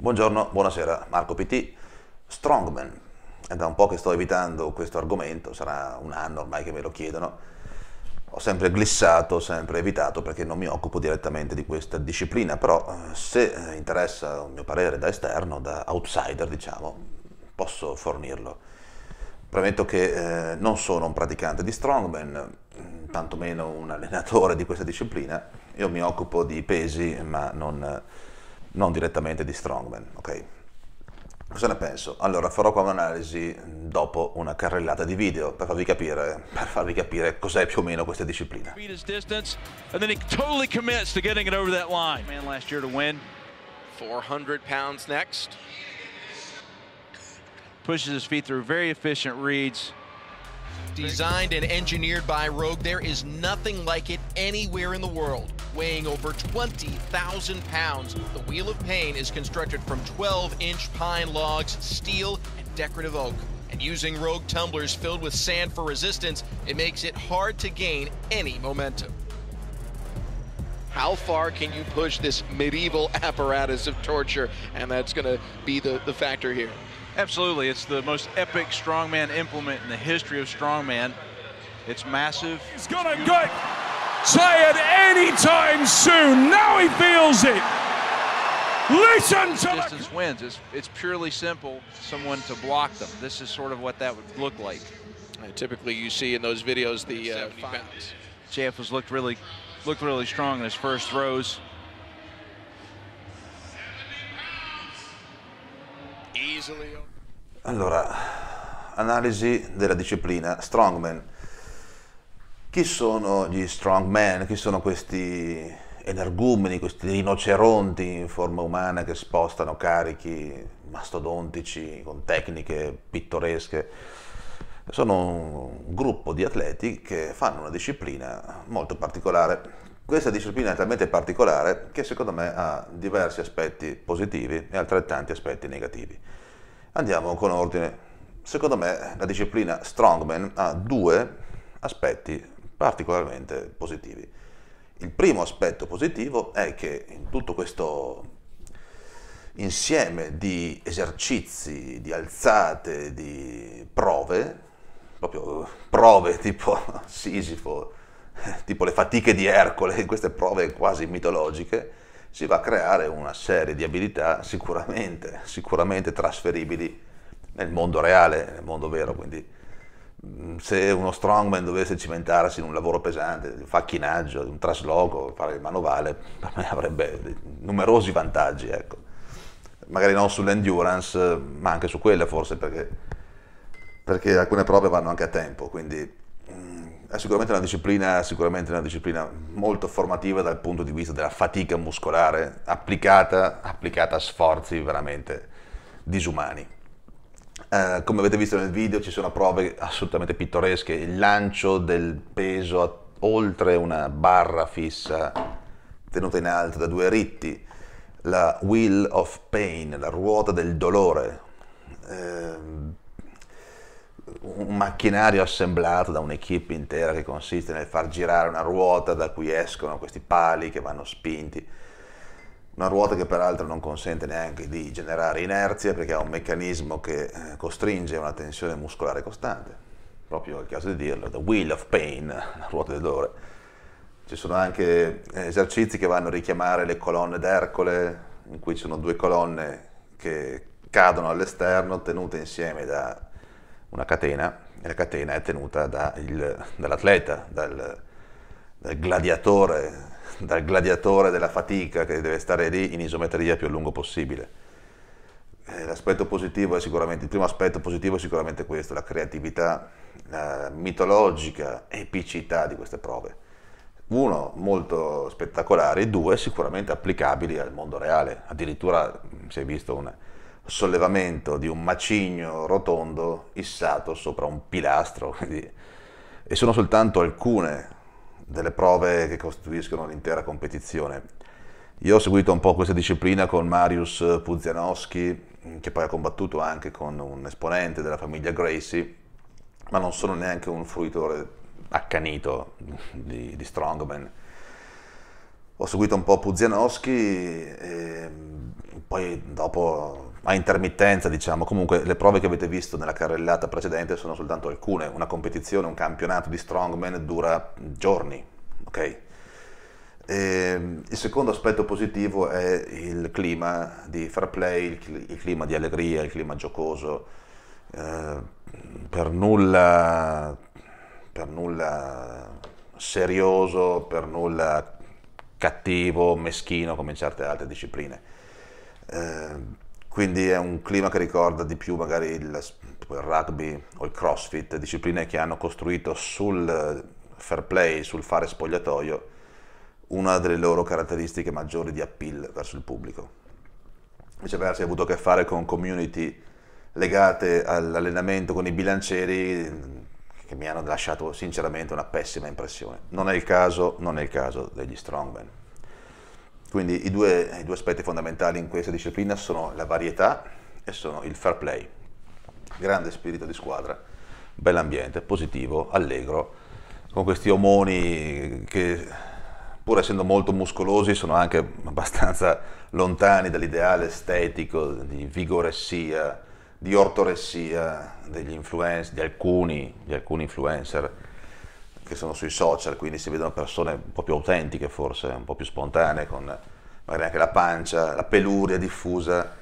Buongiorno, buonasera, Marco PT, Strongman. È da un po' che sto evitando questo argomento, sarà un anno ormai che me lo chiedono. Ho sempre glissato, sempre evitato perché non mi occupo direttamente di questa disciplina, però eh, se eh, interessa un mio parere da esterno, da outsider diciamo, posso fornirlo. Premetto che eh, non sono un praticante di Strongman, mm, tantomeno un allenatore di questa disciplina, io mi occupo di pesi ma non non direttamente di Strongman, ok? Cosa ne penso? Allora farò qua un'analisi dopo una carrellata di video per farvi capire, per farvi capire cos'è più o meno questa disciplina. Distance, and then he totally commits to getting it over that line. Man last year to win 400 pounds next. Pushes his feet through very efficient reads. Designed and engineered by Rogue, there is nothing like it anywhere in the world. weighing over 20,000 pounds. The Wheel of Pain is constructed from 12-inch pine logs, steel, and decorative oak. And using rogue tumblers filled with sand for resistance, it makes it hard to gain any momentum. How far can you push this medieval apparatus of torture? And that's going to be the, the factor here. Absolutely. It's the most epic strongman implement in the history of strongman. It's massive. He's going to go tired anytime soon. Now he feels it. Listen to distance wins. It's, it's purely simple. Someone to block them. This is sort of what that would look like. typically, you see in those videos the uh, pounds. JF looked really, looked really strong in his first throws. Easily. Allora, analisi della disciplina strongman. chi sono gli strong men, chi sono questi energumeni, questi rinoceronti in forma umana che spostano carichi mastodontici con tecniche pittoresche. Sono un gruppo di atleti che fanno una disciplina molto particolare. Questa disciplina è talmente particolare che secondo me ha diversi aspetti positivi e altrettanti aspetti negativi. Andiamo con ordine. Secondo me la disciplina strongman ha due aspetti particolarmente positivi. Il primo aspetto positivo è che in tutto questo insieme di esercizi, di alzate, di prove, proprio prove tipo Sisifo, tipo le fatiche di Ercole, queste prove quasi mitologiche, si va a creare una serie di abilità sicuramente, sicuramente trasferibili nel mondo reale, nel mondo vero, quindi se uno strongman dovesse cimentarsi in un lavoro pesante, un facchinaggio, un trasloco, fare il manovale, per me avrebbe numerosi vantaggi, ecco. Magari non sull'endurance, ma anche su quella forse, perché, perché alcune prove vanno anche a tempo, quindi mm, è sicuramente una, sicuramente una disciplina, molto formativa dal punto di vista della fatica muscolare applicata, applicata a sforzi veramente disumani. Eh, come avete visto nel video ci sono prove assolutamente pittoresche, il lancio del peso oltre una barra fissa tenuta in alto da due ritti, la wheel of pain, la ruota del dolore, uh, un macchinario assemblato da un'equipe intera che consiste nel far girare una ruota da cui escono questi pali che vanno spinti una ruota che peraltro non consente neanche di generare inerzia perché ha un meccanismo che eh, costringe una tensione muscolare costante, proprio è il caso di dirlo, the wheel of pain, la ruota del dolore. Ci sono anche esercizi che vanno a richiamare le colonne d'Ercole, in cui ci sono due colonne che cadono all'esterno tenute insieme da una catena e la catena è tenuta da il, dall'atleta, dal, dal gladiatore dal gladiatore della fatica che deve stare lì in isometria più a lungo possibile. Eh, l'aspetto positivo è sicuramente, il primo aspetto positivo è sicuramente questo, la creatività, la mitologica epicità di queste prove. Uno, molto spettacolari, due, sicuramente applicabili al mondo reale. Addirittura si è visto un sollevamento di un macigno rotondo issato sopra un pilastro. Quindi, e sono soltanto alcune delle prove che costituiscono l'intera competizione. Io ho seguito un po' questa disciplina con Marius Puzianowski, che poi ha combattuto anche con un esponente della famiglia Gracie, ma non sono neanche un fruitore accanito di, di Strongman. Ho seguito un po' Puzianowski e poi dopo a intermittenza, diciamo, comunque le prove che avete visto nella carrellata precedente sono soltanto alcune, una competizione, un campionato di strongman dura giorni, ok? E ehm, il secondo aspetto positivo è il clima di fair play, il clima di allegria, il clima giocoso, eh, per, nulla, per nulla serioso, per nulla cattivo, meschino come in certe altre discipline. Eh, quindi è un clima che ricorda di più magari il, il rugby o il crossfit, discipline che hanno costruito sul eh, fair play, sul fare spogliatoio, una delle loro caratteristiche maggiori di appeal verso il pubblico. Viceversa, ha avuto a che fare con community legate all'allenamento con i bilancieri mm, che mi hanno lasciato sinceramente una pessima impressione. Non è il caso, non è il caso degli strongman. Quindi i due, i due aspetti fondamentali in questa disciplina sono la varietà e sono il fair play. Grande spirito di squadra, bell'ambiente, positivo, allegro, con questi omoni che pur essendo molto muscolosi sono anche abbastanza lontani dall'ideale estetico di vigoressia, di ortoressia degli influencer, di alcuni, di alcuni influencer che sono sui social, quindi si vedono persone un po' più autentiche forse, un po' più spontanee, con magari anche la pancia, la peluria diffusa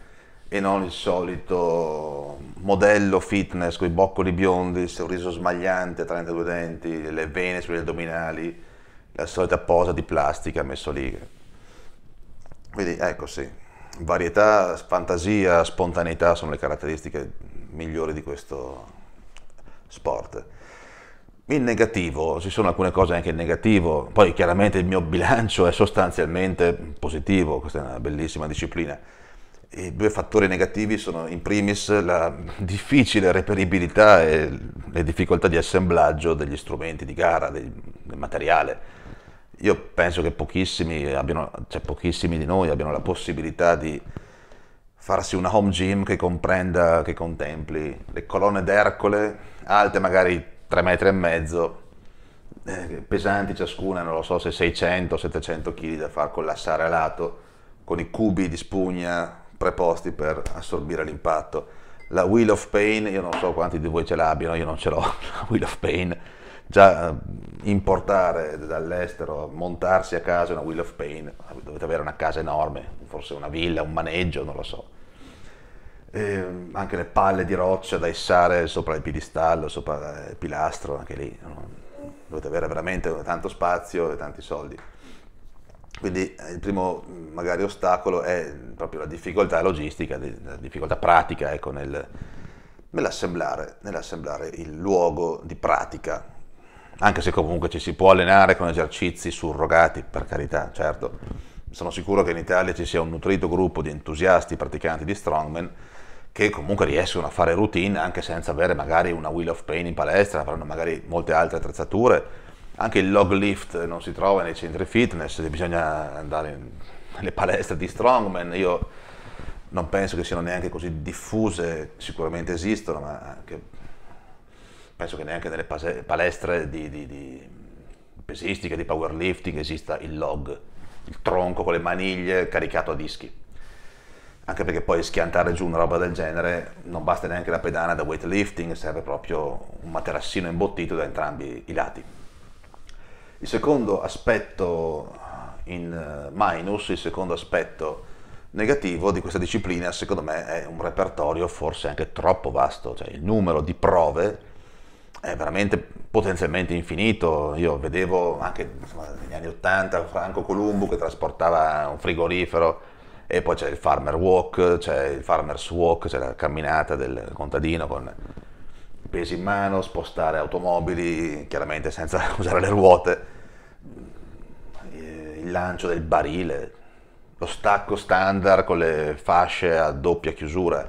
e non il solito modello fitness con i boccoli biondi, il sorriso smagliante, 32 denti, le vene sugli addominali, la solita posa di plastica messo lì. Quindi ecco sì, varietà, fantasia, spontaneità sono le caratteristiche migliori di questo sport in negativo, ci sono alcune cose anche in negativo, poi chiaramente il mio bilancio è sostanzialmente positivo, questa è una bellissima disciplina. I due fattori negativi sono in primis la difficile reperibilità e le difficoltà di assemblaggio degli strumenti di gara, del, del materiale. Io penso che pochissimi, abbiano, cioè pochissimi di noi abbiano la possibilità di farsi una home gym che comprenda, che contempli le colonne d'Ercole, alte magari 3 metri e mezzo, eh, pesanti ciascuna, non lo so se 600-700 kg da far collassare a lato, con i cubi di spugna preposti per assorbire l'impatto. La Wheel of Pain, io non so quanti di voi ce l'abbiano, io non ce l'ho, la Wheel of Pain, già eh, importare dall'estero, montarsi a casa una Wheel of Pain, dovete avere una casa enorme, forse una villa, un maneggio, non lo so eh, anche le palle di roccia da issare sopra il piedistallo, sopra il pilastro, anche lì no? dovete avere veramente tanto spazio e tanti soldi. Quindi eh, il primo magari ostacolo è proprio la difficoltà logistica, la difficoltà pratica ecco, nel, nell'assemblare, nell'assemblare il luogo di pratica, anche se comunque ci si può allenare con esercizi surrogati, per carità, certo. Sono sicuro che in Italia ci sia un nutrito gruppo di entusiasti praticanti di strongman che comunque riescono a fare routine anche senza avere magari una wheel of pain in palestra, avranno magari molte altre attrezzature. Anche il log lift non si trova nei centri fitness, bisogna andare nelle palestre di strongman. Io non penso che siano neanche così diffuse, sicuramente esistono, ma penso che neanche nelle palestre di, di, di pesistica, di powerlifting esista il log, il tronco con le maniglie caricato a dischi anche perché poi schiantare giù una roba del genere non basta neanche la pedana da weightlifting, serve proprio un materassino imbottito da entrambi i lati. Il secondo aspetto eh, in eh, minus, il secondo aspetto negativo di questa disciplina, secondo me, è un repertorio forse anche troppo vasto, cioè il numero di prove è veramente potenzialmente infinito. Io vedevo anche insomma, negli anni 80 Franco Columbo che trasportava un frigorifero e poi c'è il farmer walk, c'è il farmer's walk, c'è la camminata del contadino con pesi in mano, spostare automobili, chiaramente senza usare le ruote, eh, il lancio del barile, lo stacco standard con le fasce a doppia chiusura.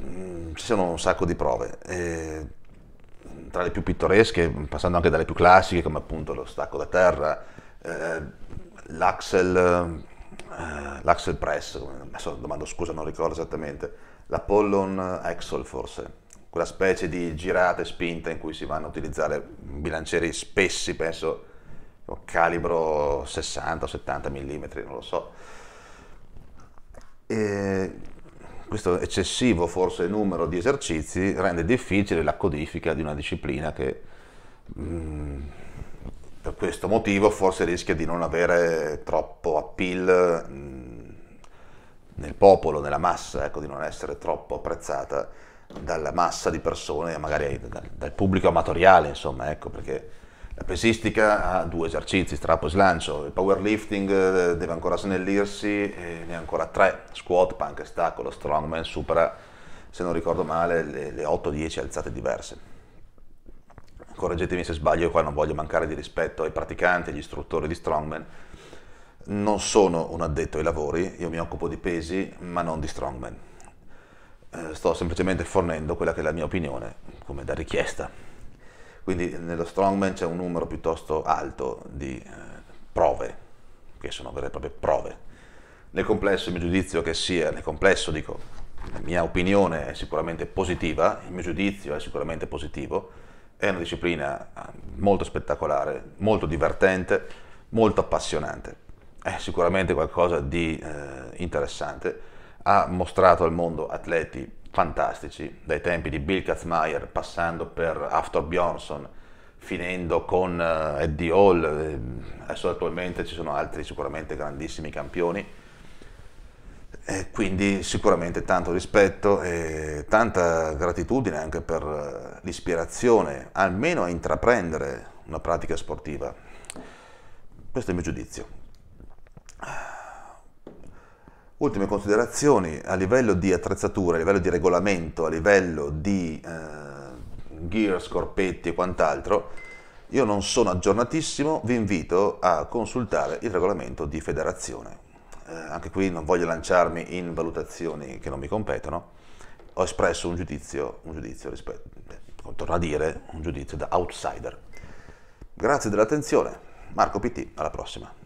Mm, ci sono un sacco di prove, e tra le più pittoresche, passando anche dalle più classiche, come appunto lo stacco da terra, eh, l'axel eh, l'Axel Press, adesso domando scusa, non ricordo esattamente, l'Apollon Axel forse, quella specie di girata e spinta in cui si vanno a utilizzare bilancieri spessi, penso calibro 60 70 mm, non lo so. E questo eccessivo forse numero di esercizi rende difficile la codifica di una disciplina che mh, mm, per questo motivo forse rischia di non avere troppo appeal mh, mm, nel popolo, nella massa, ecco, di non essere troppo apprezzata dalla massa di persone, magari dal, dal pubblico amatoriale, insomma, ecco, perché la pesistica ha due esercizi, strappo e slancio, il powerlifting eh, deve ancora snellirsi, e ne ha ancora tre, squat, punk e stacco, lo strongman supera, se non ricordo male, le, le 8-10 alzate diverse correggetemi se sbaglio, io qua non voglio mancare di rispetto ai praticanti, agli istruttori di strongman, non sono un addetto ai lavori, io mi occupo di pesi, ma non di strongman. Eh, sto semplicemente fornendo quella che è la mia opinione, come da richiesta. Quindi nello strongman c'è un numero piuttosto alto di eh, prove, che sono vere e proprie prove. Nel complesso il mio giudizio che sia, nel complesso dico, la mia opinione è sicuramente positiva, il mio giudizio è sicuramente positivo, è una disciplina eh, molto spettacolare, molto divertente, molto appassionante. È sicuramente qualcosa di eh, interessante. Ha mostrato al mondo atleti fantastici, dai tempi di Bill Katzmeier, passando per After Bjornsson, finendo con eh, Eddie Hall, ehm, adesso attualmente ci sono altri sicuramente grandissimi campioni e quindi sicuramente tanto rispetto e tanta gratitudine anche per eh, l'ispirazione, almeno a intraprendere una pratica sportiva. Questo è il mio giudizio. Ultime considerazioni a livello di attrezzatura, a livello di regolamento, a livello di eh, gear, scorpetti e quant'altro. Io non sono aggiornatissimo, vi invito a consultare il regolamento di federazione eh, anche qui non voglio lanciarmi in valutazioni che non mi competono, ho espresso un giudizio, un giudizio rispetto, eh, torno a dire, un giudizio da outsider. Grazie dell'attenzione, Marco PT, alla prossima.